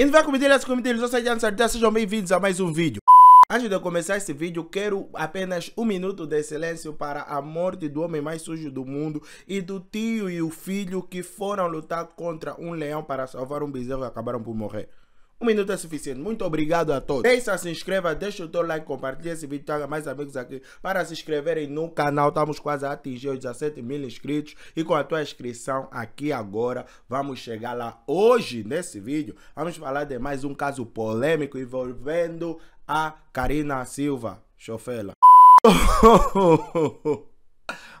Ele vai cometer essa cometer, eu sou Jansen, sejam bem-vindos a mais um vídeo. Antes de começar esse vídeo, quero apenas um minuto de silêncio para a morte do homem mais sujo do mundo e do tio e o filho que foram lutar contra um leão para salvar um bezerro e acabaram por morrer. Um minuto é suficiente. Muito obrigado a todos. Deixa, se inscreva, deixa o teu like, compartilha esse vídeo, traga mais amigos aqui para se inscreverem no canal. Estamos quase a atingir os 17 mil inscritos. E com a tua inscrição aqui agora, vamos chegar lá hoje nesse vídeo. Vamos falar de mais um caso polêmico envolvendo a Karina Silva, chofela.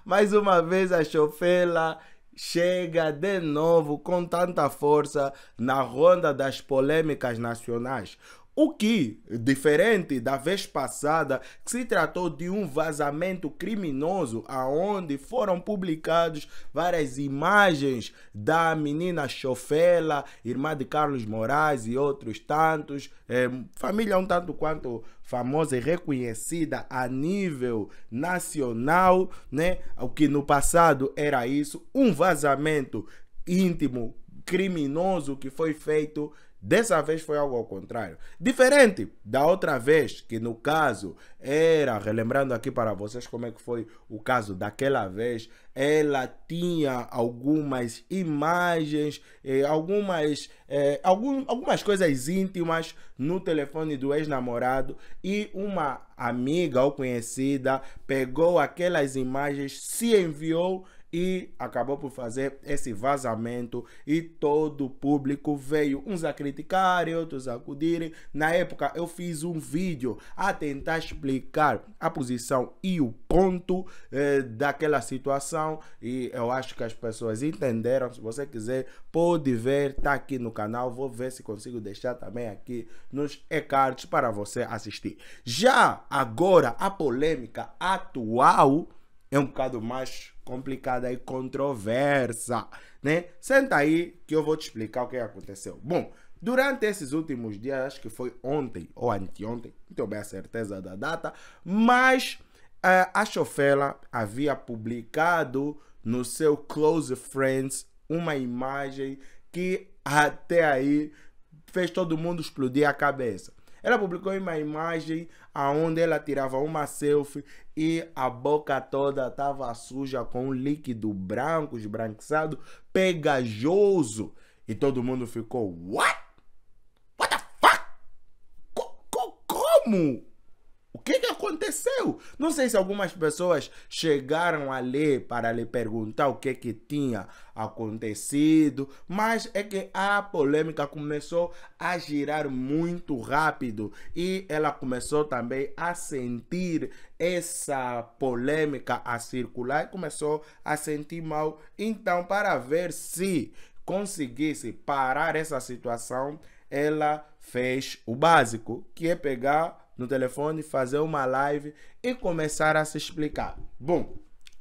mais uma vez a chofela chega de novo com tanta força na ronda das polêmicas nacionais. O que, diferente da vez passada, que se tratou de um vazamento criminoso aonde foram publicados várias imagens da menina Chofela, irmã de Carlos Moraes e outros tantos, é, família um tanto quanto famosa e reconhecida a nível nacional, né? O que no passado era isso, um vazamento íntimo criminoso que foi feito Dessa vez foi algo ao contrário. Diferente da outra vez, que no caso era, relembrando aqui para vocês como é que foi o caso daquela vez, ela tinha algumas imagens, eh, algumas, eh, algum, algumas coisas íntimas no telefone do ex-namorado e uma amiga ou conhecida pegou aquelas imagens, se enviou e acabou por fazer esse vazamento e todo o público veio, uns a criticar e outros a acudirem. Na época eu fiz um vídeo a tentar explicar a posição e o ponto eh, daquela situação e eu acho que as pessoas entenderam. Se você quiser, pode ver, tá aqui no canal. Vou ver se consigo deixar também aqui nos e-cards para você assistir. Já agora a polêmica atual é um bocado mais complicada e controversa, né? Senta aí que eu vou te explicar o que aconteceu. Bom, durante esses últimos dias, acho que foi ontem ou anteontem, não tenho bem a certeza da data, mas uh, a Chofela havia publicado no seu Close Friends uma imagem que até aí fez todo mundo explodir a cabeça. Ela publicou uma imagem aonde ela tirava uma selfie e a boca toda estava suja com um líquido branco, esbranquiçado, pegajoso. E todo mundo ficou, what? What the fuck? Co co como? O que, que aconteceu? Não sei se algumas pessoas chegaram ali para lhe perguntar o que, que tinha acontecido, mas é que a polêmica começou a girar muito rápido e ela começou também a sentir essa polêmica a circular e começou a sentir mal. Então, para ver se conseguisse parar essa situação, ela fez o básico, que é pegar no telefone, fazer uma live e começar a se explicar. Bom,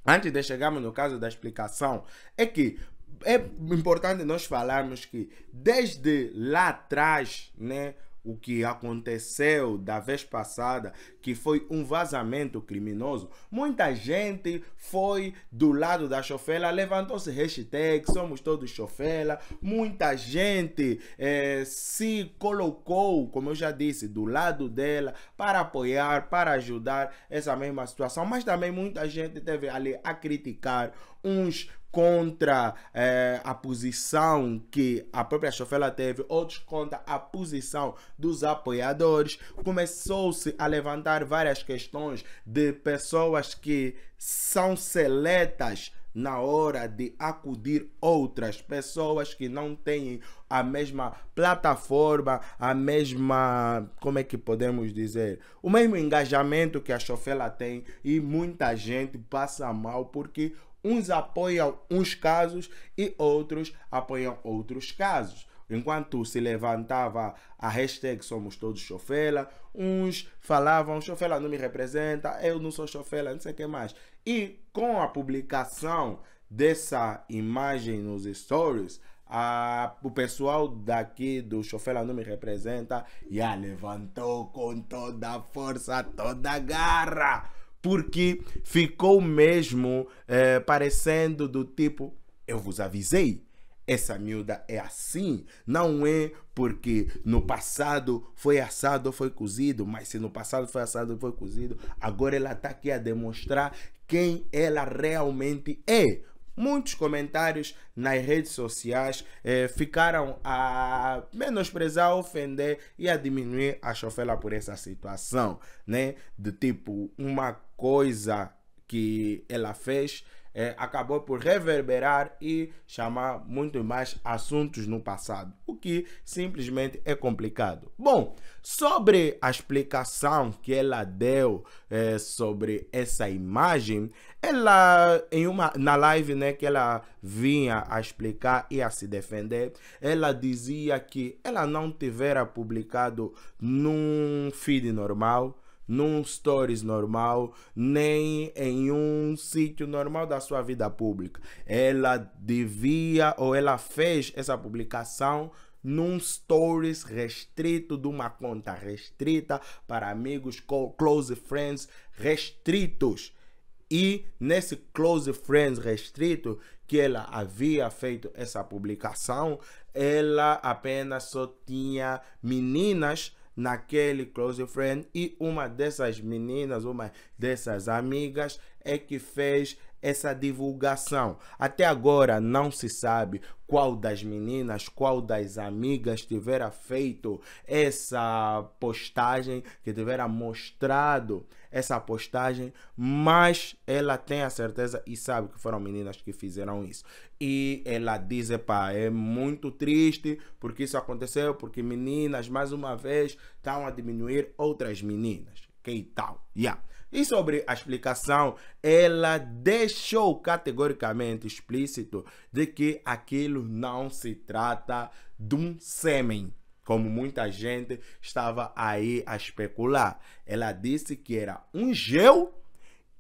antes de chegarmos no caso da explicação, é que é importante nós falarmos que desde lá atrás, né, o que aconteceu da vez passada, que foi um vazamento criminoso, muita gente foi do lado da chofela, levantou-se hashtag somos todos chofela, muita gente eh, se colocou, como eu já disse, do lado dela para apoiar, para ajudar essa mesma situação, mas também muita gente teve ali a criticar uns contra eh, a posição que a própria Chofela teve, outros contra a posição dos apoiadores. Começou-se a levantar várias questões de pessoas que são seletas na hora de acudir outras pessoas que não têm a mesma plataforma, a mesma, como é que podemos dizer, o mesmo engajamento que a Chofela tem e muita gente passa mal porque Uns apoiam uns casos e outros apoiam outros casos. Enquanto se levantava a hashtag Somos Todos Chofela, uns falavam Chofela não me representa, eu não sou Chofela, não sei o que mais. E com a publicação dessa imagem nos stories, a, o pessoal daqui do Chofela não me representa já levantou com toda a força, toda a garra porque ficou mesmo é, parecendo do tipo: eu vos avisei, essa miúda é assim. Não é porque no passado foi assado ou foi cozido, mas se no passado foi assado ou foi cozido, agora ela está aqui a demonstrar quem ela realmente é muitos comentários nas redes sociais eh, ficaram a menosprezar, ofender e a diminuir a chofela por essa situação, né? De tipo, uma coisa que ela fez é, acabou por reverberar e chamar muito mais assuntos no passado, o que simplesmente é complicado. Bom, sobre a explicação que ela deu é, sobre essa imagem, ela em uma na live, né, que ela vinha a explicar e a se defender, ela dizia que ela não tivera publicado num feed normal num stories normal, nem em um sítio normal da sua vida pública. Ela devia ou ela fez essa publicação num stories restrito de uma conta restrita para amigos close friends restritos. E nesse close friends restrito que ela havia feito essa publicação, ela apenas só tinha meninas naquele close friend e uma dessas meninas, uma dessas amigas é que fez essa divulgação. Até agora não se sabe qual das meninas, qual das amigas tivera feito essa postagem, que tivera mostrado essa postagem, mas ela tem a certeza e sabe que foram meninas que fizeram isso. E ela diz: pá, é muito triste porque isso aconteceu, porque meninas, mais uma vez, estão a diminuir outras meninas. Que tal? Yeah. E sobre a explicação, ela deixou categoricamente explícito de que aquilo não se trata de um sêmen como muita gente estava aí a especular. Ela disse que era um gel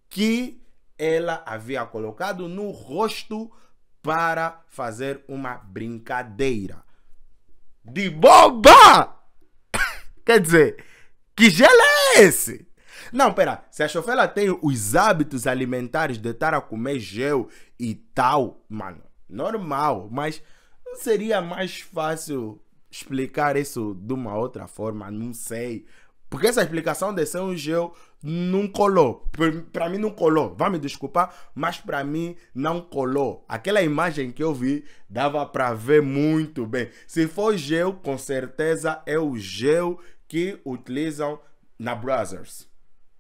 que ela havia colocado no rosto para fazer uma brincadeira. De boba! Quer dizer, que gel é esse? Não, pera, se a chofela tem os hábitos alimentares de estar a comer gel e tal, mano, normal, mas não seria mais fácil explicar isso de uma outra forma, não sei. Porque essa explicação de ser um gel não colou. Para mim não colou. Vá me desculpar, mas para mim não colou. Aquela imagem que eu vi dava para ver muito bem. Se for gel, com certeza é o gel que utilizam na Brothers,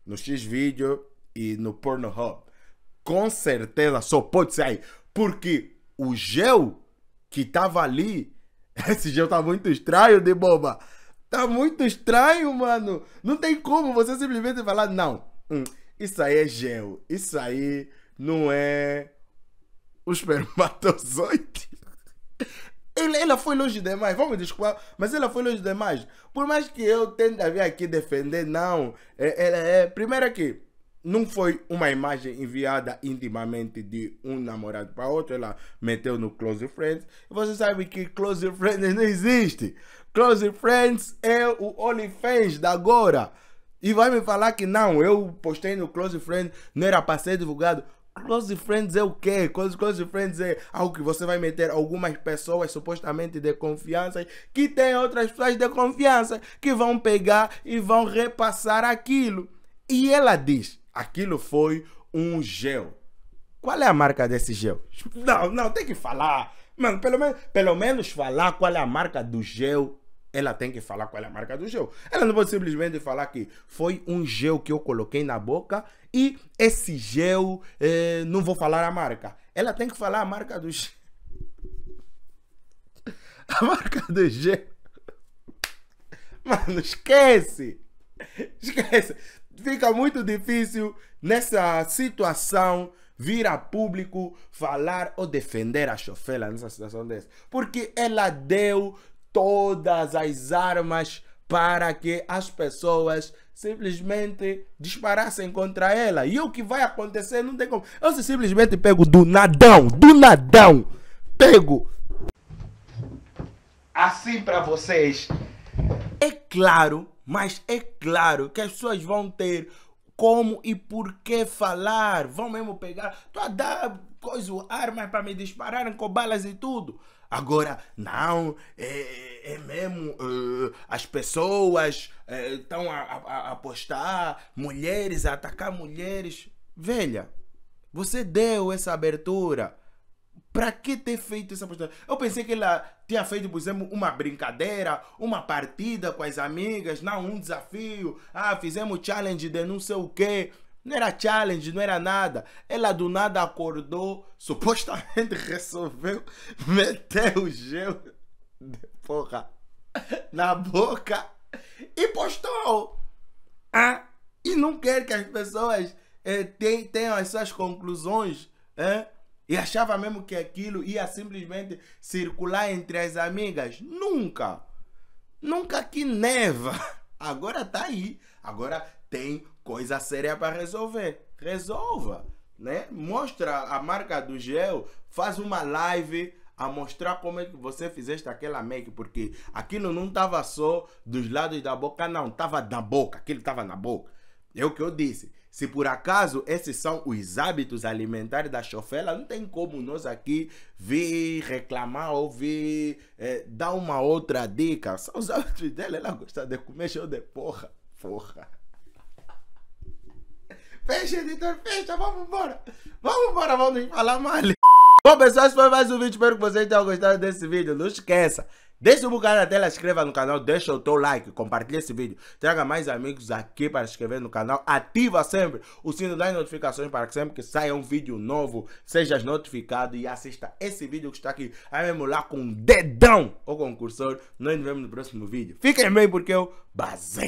no X-Video e no Pornhub. Com certeza só pode sair, porque o gel que estava ali Esse gel tá muito estranho, de boba. Tá muito estranho, mano. Não tem como você simplesmente falar, não. Hum, isso aí é gel. Isso aí não é o espermatozoide. Ele, ela foi longe demais, vamos desculpar, mas ela foi longe demais. Por mais que eu tente vir aqui defender, não. É, ela é, é, é, primeiro aqui, não foi uma imagem enviada intimamente de um namorado para outro, ela meteu no Close Friends. E você sabe que Close Friends não existe. Close Friends é o OnlyFans da agora. E vai me falar que não, eu postei no Close Friends, não era para ser divulgado. Close Friends é o quê? Close, close Friends é algo que você vai meter algumas pessoas supostamente de confiança que tem outras pessoas de confiança que vão pegar e vão repassar aquilo. E ela diz: Aquilo foi um gel. Qual é a marca desse gel? Não, não, tem que falar. Mano, pelo, menos pelo menos falar qual é a marca do gel. Ela tem que falar qual é a marca do gel. Ela não pode simplesmente falar que foi um gel que eu coloquei na boca e esse gel, eh, não vou falar a marca. Ela tem que falar a marca do gel. A marca do gel. Mano, esquece. Esquece fica muito difícil nessa situação vir a público falar ou defender a Chofela nessa situação dessa. Porque ela deu todas as armas para que as pessoas simplesmente disparassem contra ela. E o que vai acontecer não tem como. Eu simplesmente pego do nadão, do nadão, pego assim para vocês. É claro mas é claro que as pessoas vão ter como e por que falar. Vão mesmo pegar. tu a dar coisa, armas para me disparar com balas e tudo. Agora, não, é, é mesmo. Eh, as pessoas estão eh, a, a, a apostar, mulheres, a atacar mulheres. Velha, você deu essa abertura. Para que ter feito essa postagem? Eu pensei que ela tinha feito, por exemplo, uma brincadeira, uma partida com as amigas, não, um desafio. Ah, fizemos challenge de não sei o quê. Não era challenge, não era nada. Ela do nada acordou, supostamente resolveu meter o gel de porra na boca e postou. Ah, e não quer que as pessoas eh, tenham as suas conclusões. Eh? E achava mesmo que aquilo ia simplesmente circular entre as amigas. Nunca! Nunca que neva! Agora tá aí. Agora tem coisa séria para resolver. Resolva! Né? Mostra a marca do gel, faz uma live a mostrar como é que você fizeste aquela make, porque aquilo não estava só dos lados da boca, não, estava da boca, aquilo estava na boca. É o que eu disse. Se por acaso esses são os hábitos alimentares da chofela, não tem como nós aqui vir reclamar ou vir é, dar uma outra dica. São os hábitos dela, ela gosta de comer show de porra. Porra. Fecha, editor, fecha, vamos embora. Vamos embora, vamos falar mal. Bom, pessoal, esse foi mais um vídeo. Espero que vocês tenham gostado desse vídeo. Não esqueça. Deixa o lugar na tela, inscreva no canal, deixa o teu like, compartilha esse vídeo, traga mais amigos aqui para se inscrever no canal, ativa sempre o sino das notificações para que sempre que saia um vídeo novo, sejas notificado e assista esse vídeo que está aqui, aí mesmo lá com um dedão, o concursor, nós nos vemos no próximo vídeo. Fiquem bem porque eu basei.